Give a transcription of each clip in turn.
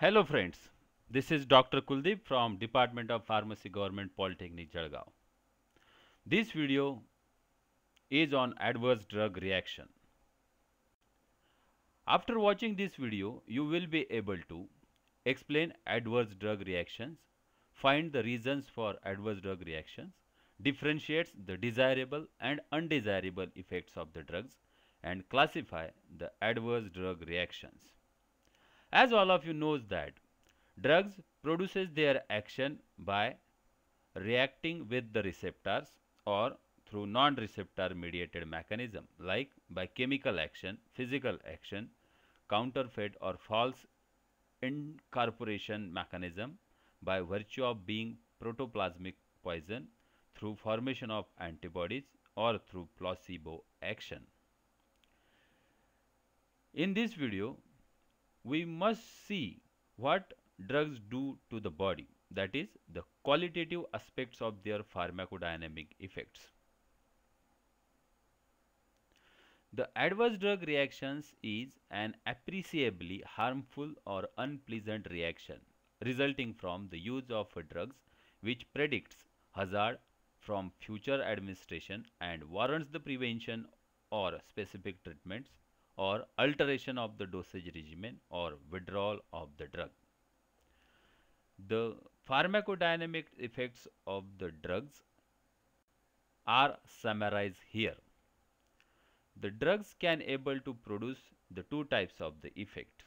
Hello friends, this is Dr. Kuldeep from Department of Pharmacy Government Polytechnic Jalgaon. This video is on adverse drug reaction. After watching this video, you will be able to explain adverse drug reactions, find the reasons for adverse drug reactions, differentiates the desirable and undesirable effects of the drugs and classify the adverse drug reactions. As all of you knows that drugs produces their action by reacting with the receptors or through non-receptor mediated mechanism like by chemical action, physical action, counterfeit or false incorporation mechanism by virtue of being protoplasmic poison through formation of antibodies or through placebo action. In this video, we must see what drugs do to the body that is the qualitative aspects of their pharmacodynamic effects. The adverse drug reactions is an appreciably harmful or unpleasant reaction resulting from the use of drugs which predicts hazard from future administration and warrants the prevention or specific treatments or alteration of the dosage regimen or withdrawal of the drug. The pharmacodynamic effects of the drugs are summarized here. The drugs can able to produce the two types of the effect.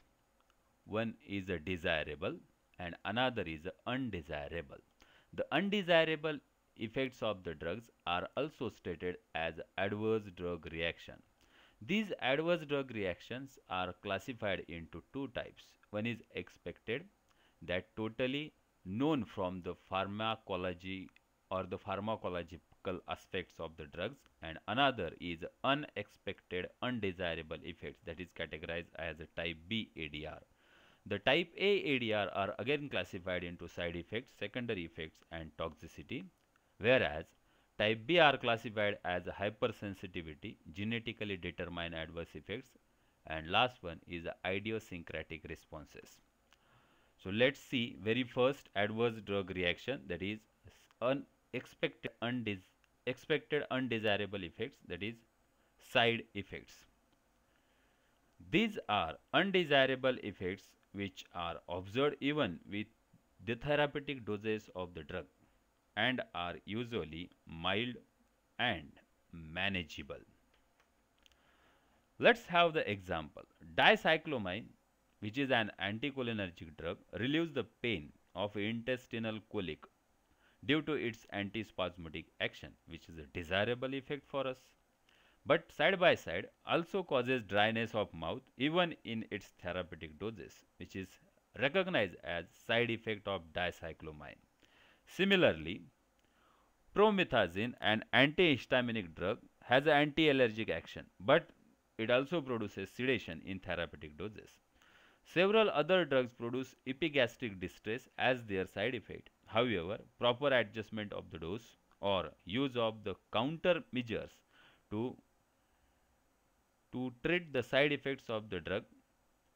One is a desirable and another is undesirable. The undesirable effects of the drugs are also stated as adverse drug reaction these adverse drug reactions are classified into two types. One is expected, that totally known from the pharmacology or the pharmacological aspects of the drugs and another is unexpected undesirable effects that is categorized as a type B ADR. The type A ADR are again classified into side effects, secondary effects and toxicity whereas Type B are classified as hypersensitivity, genetically determined adverse effects, and last one is idiosyncratic responses. So let's see very first adverse drug reaction that is unexpected undesirable expected undesirable effects that is side effects. These are undesirable effects which are observed even with the therapeutic doses of the drug and are usually mild and manageable. Let's have the example. Dicyclomine, which is an anticholinergic drug, relieves the pain of intestinal colic due to its antispasmodic action, which is a desirable effect for us. But side by side also causes dryness of mouth even in its therapeutic doses, which is recognized as side effect of dicyclomine. Similarly, promethazine, an antihistaminic drug, has an anti-allergic action, but it also produces sedation in therapeutic doses. Several other drugs produce epigastric distress as their side effect. However, proper adjustment of the dose or use of the countermeasures to, to treat the side effects of the drug,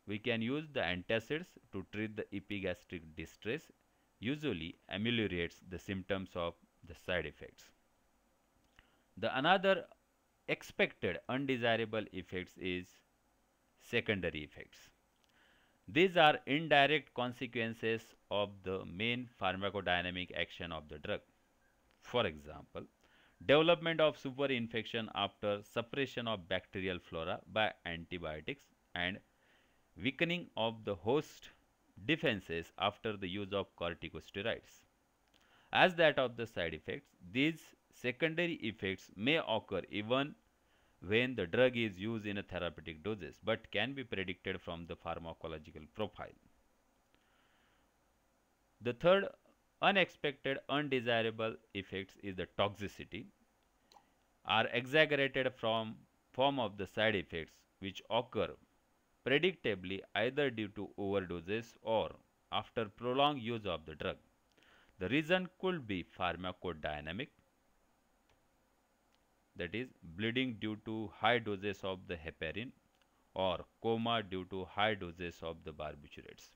we can use the antacids to treat the epigastric distress usually ameliorates the symptoms of the side effects. The another expected undesirable effects is secondary effects. These are indirect consequences of the main pharmacodynamic action of the drug. For example, development of superinfection after suppression of bacterial flora by antibiotics and weakening of the host defenses after the use of corticosteroids. As that of the side effects, these secondary effects may occur even when the drug is used in a therapeutic doses but can be predicted from the pharmacological profile. The third unexpected undesirable effects is the toxicity are exaggerated from form of the side effects which occur predictably either due to overdoses or after prolonged use of the drug. The reason could be pharmacodynamic, that is bleeding due to high doses of the heparin or coma due to high doses of the barbiturates.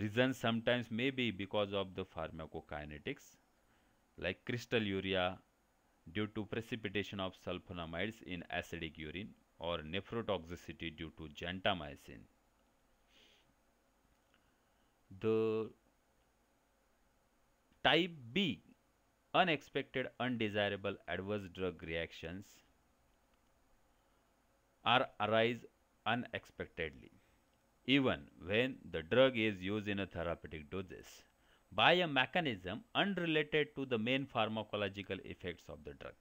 Reasons sometimes may be because of the pharmacokinetics like crystal urea due to precipitation of sulfonamides in acidic urine or nephrotoxicity due to gentamicin. The type B unexpected undesirable adverse drug reactions are arise unexpectedly even when the drug is used in a therapeutic doses by a mechanism unrelated to the main pharmacological effects of the drug.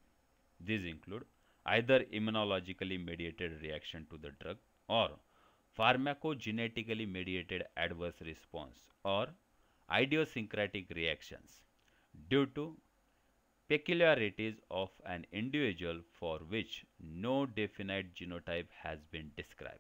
These include either immunologically mediated reaction to the drug or pharmacogenetically mediated adverse response or idiosyncratic reactions due to peculiarities of an individual for which no definite genotype has been described.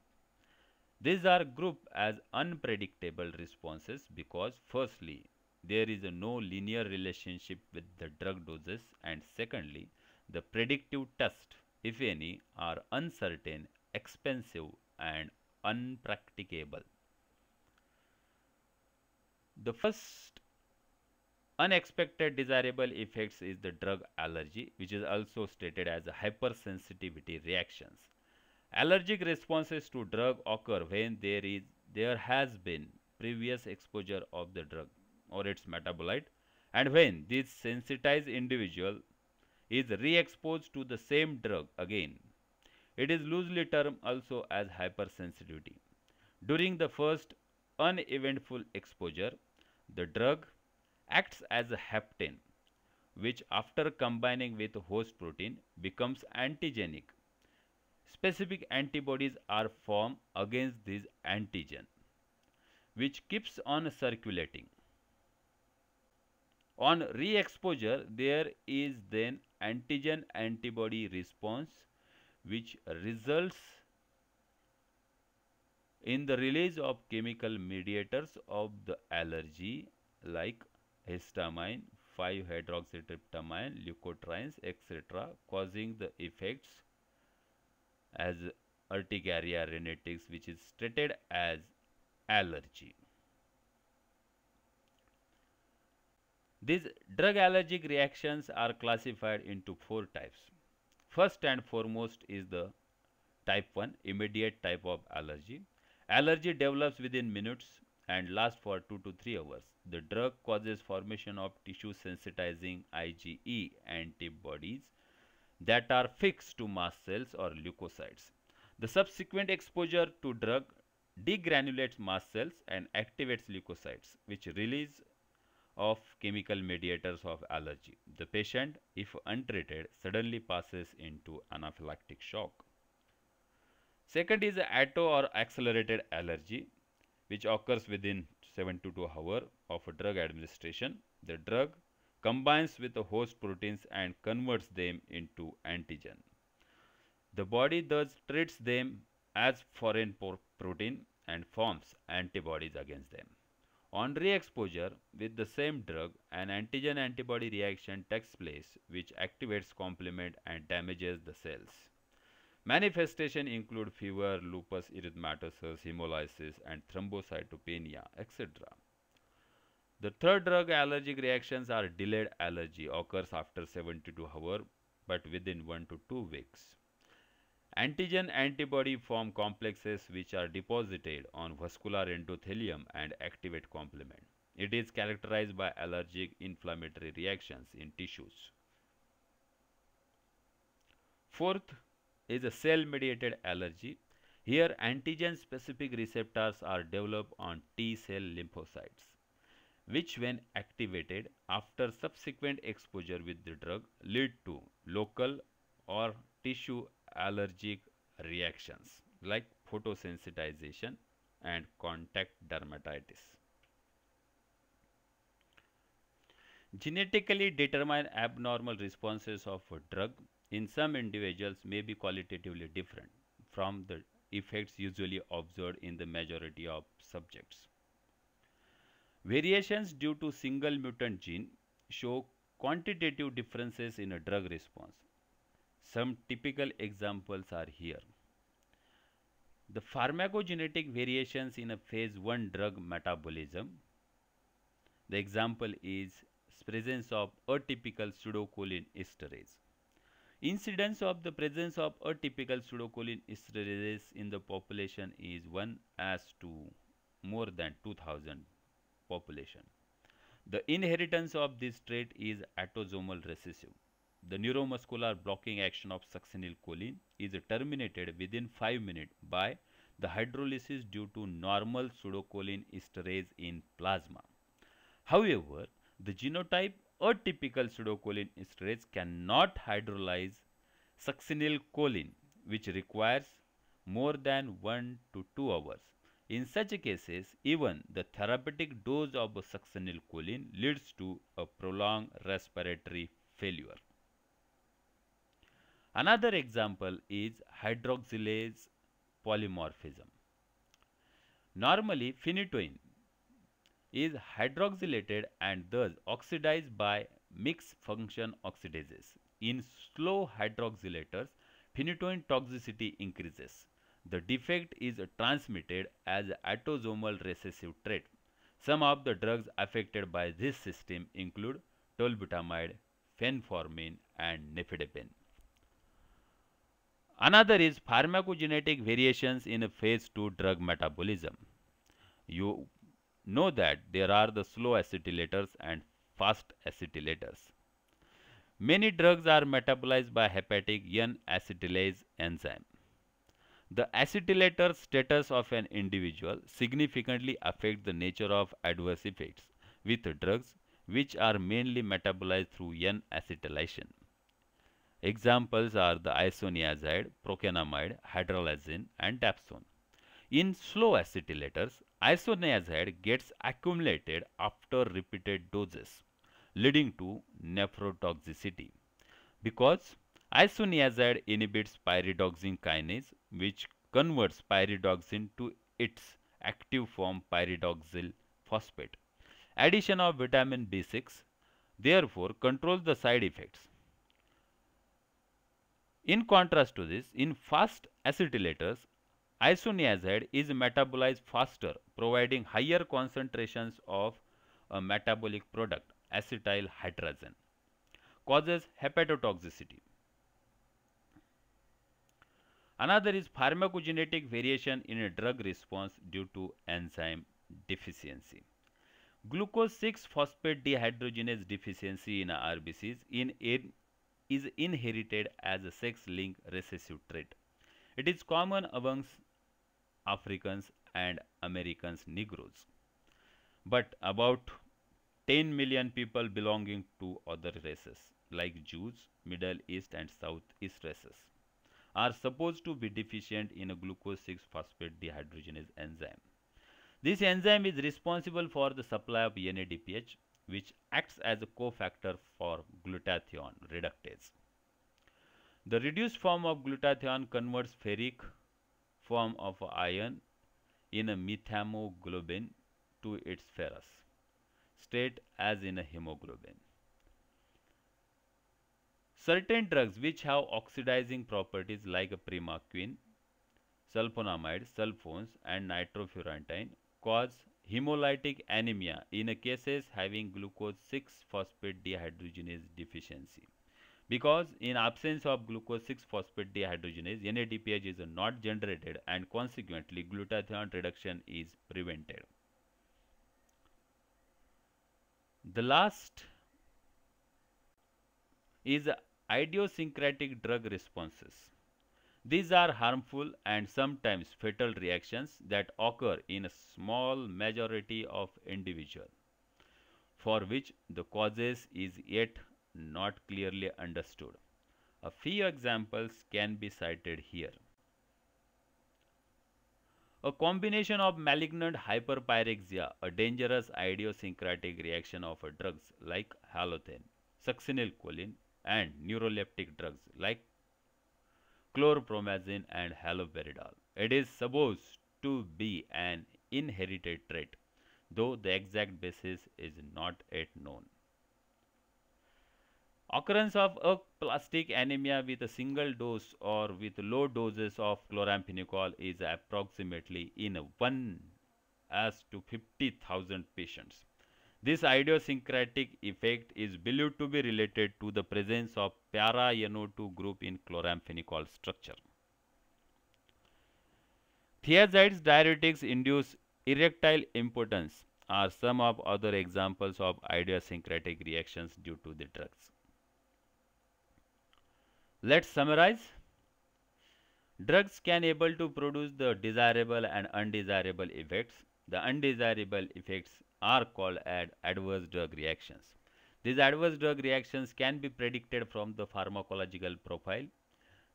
These are grouped as unpredictable responses because firstly, there is no linear relationship with the drug doses and secondly, the predictive test if any, are uncertain, expensive, and unpracticable. The first unexpected desirable effects is the drug allergy, which is also stated as hypersensitivity reactions. Allergic responses to drug occur when there is there has been previous exposure of the drug or its metabolite and when this sensitized individual is re-exposed to the same drug again. It is loosely termed also as hypersensitivity. During the first uneventful exposure, the drug acts as a heptane, which after combining with host protein becomes antigenic. Specific antibodies are formed against this antigen, which keeps on circulating. On re-exposure, there is then antigen antibody response which results in the release of chemical mediators of the allergy like histamine 5 hydroxytryptamine leukotrienes etc causing the effects as urticaria rhinitics which is treated as allergy These drug allergic reactions are classified into four types. First and foremost is the type 1 immediate type of allergy. Allergy develops within minutes and lasts for 2 to 3 hours. The drug causes formation of tissue sensitizing IgE antibodies that are fixed to mast cells or leukocytes. The subsequent exposure to drug degranulates mast cells and activates leukocytes which release of chemical mediators of allergy. The patient, if untreated, suddenly passes into anaphylactic shock. Second is ATO or accelerated allergy, which occurs within 72 hours of a drug administration. The drug combines with the host proteins and converts them into antigen. The body thus treats them as foreign protein and forms antibodies against them. On re-exposure with the same drug, an antigen-antibody reaction takes place which activates complement and damages the cells. Manifestation include fever, lupus erythematosus, hemolysis and thrombocytopenia, etc. The third drug allergic reactions are delayed allergy occurs after 72 hours but within 1 to 2 weeks. Antigen antibody form complexes which are deposited on vascular endothelium and activate complement. It is characterized by allergic inflammatory reactions in tissues. Fourth is a cell mediated allergy. Here antigen specific receptors are developed on T cell lymphocytes which when activated after subsequent exposure with the drug lead to local or tissue allergic reactions like photosensitization and contact dermatitis. Genetically determined abnormal responses of a drug in some individuals may be qualitatively different from the effects usually observed in the majority of subjects. Variations due to single mutant gene show quantitative differences in a drug response some typical examples are here. The pharmacogenetic variations in a phase 1 drug metabolism. The example is presence of atypical pseudocholine esterase. Incidence of the presence of atypical pseudocholine in the population is 1 as to more than 2000 population. The inheritance of this trait is autosomal recessive the neuromuscular blocking action of succinylcholine is terminated within 5 minutes by the hydrolysis due to normal pseudocholine esterase in plasma. However, the genotype atypical pseudocholine esterase cannot hydrolyze succinylcholine which requires more than 1 to 2 hours. In such cases, even the therapeutic dose of succinylcholine leads to a prolonged respiratory failure. Another example is hydroxylase polymorphism. Normally, phenytoin is hydroxylated and thus oxidized by mixed function oxidases. In slow hydroxylators, phenytoin toxicity increases. The defect is transmitted as autosomal recessive trait. Some of the drugs affected by this system include tolbutamide, fenformin and nifedipine. Another is pharmacogenetic variations in phase 2 drug metabolism. You know that there are the slow acetylators and fast acetylators. Many drugs are metabolized by hepatic N-acetylase enzyme. The acetylator status of an individual significantly affects the nature of adverse effects with drugs which are mainly metabolized through N-acetylation. Examples are the isoniazide, procainamide, hydralazine and dapsone. In slow acetylators, isoniazide gets accumulated after repeated doses, leading to nephrotoxicity. Because isoniazide inhibits pyridoxine kinase, which converts pyridoxine to its active form pyridoxyl phosphate. Addition of vitamin B6 therefore controls the side effects in contrast to this, in fast acetylators, isoniazide is metabolized faster, providing higher concentrations of a metabolic product, acetyl hydrazine, causes hepatotoxicity. Another is pharmacogenetic variation in a drug response due to enzyme deficiency. Glucose 6-phosphate dehydrogenase deficiency in RBCs in is inherited as a sex-linked recessive trait. It is common amongst Africans and Americans Negroes. But about 10 million people belonging to other races like Jews, Middle East and Southeast races are supposed to be deficient in a glucose 6-phosphate dehydrogenase enzyme. This enzyme is responsible for the supply of NADPH which acts as a cofactor for glutathione reductase. The reduced form of glutathione converts ferric form of iron in a methemoglobin to its ferrous state as in a hemoglobin. Certain drugs which have oxidizing properties like a primaquine, sulfonamides, sulfones and nitrofurantine cause hemolytic anemia in cases having glucose 6 phosphate dehydrogenase deficiency because in absence of glucose 6 phosphate dehydrogenase NADPH is not generated and consequently glutathione reduction is prevented the last is idiosyncratic drug responses these are harmful and sometimes fatal reactions that occur in a small majority of individuals, for which the causes is yet not clearly understood. A few examples can be cited here. A combination of malignant hyperpyrexia, a dangerous idiosyncratic reaction of drugs like halothane, succinylcholine, and neuroleptic drugs like chlorpromazine and haloperidol. It is supposed to be an inherited trait, though the exact basis is not yet known. Occurrence of a plastic anemia with a single dose or with low doses of chloramphenicol is approximately in 1 as to 50,000 patients. This idiosyncratic effect is believed to be related to the presence of para-NO2 group in chloramphenicol structure. Thiazides diuretics induce erectile impotence are some of other examples of idiosyncratic reactions due to the drugs. Let's summarize. Drugs can able to produce the desirable and undesirable effects. The undesirable effects are called as adverse drug reactions. These adverse drug reactions can be predicted from the pharmacological profile.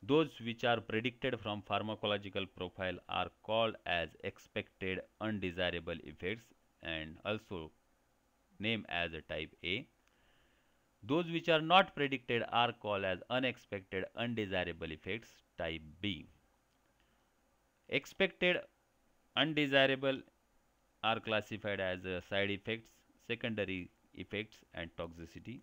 Those which are predicted from pharmacological profile are called as expected undesirable effects and also named as a type A. Those which are not predicted are called as unexpected undesirable effects type B. Expected undesirable are classified as uh, side effects, secondary effects and toxicity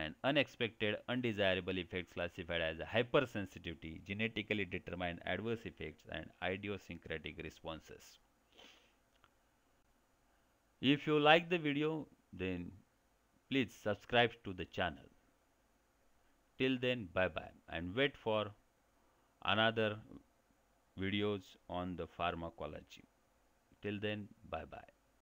and unexpected undesirable effects classified as hypersensitivity, genetically determined adverse effects and idiosyncratic responses. If you like the video then please subscribe to the channel. Till then bye bye and wait for another videos on the pharmacology. Till then, bye bye.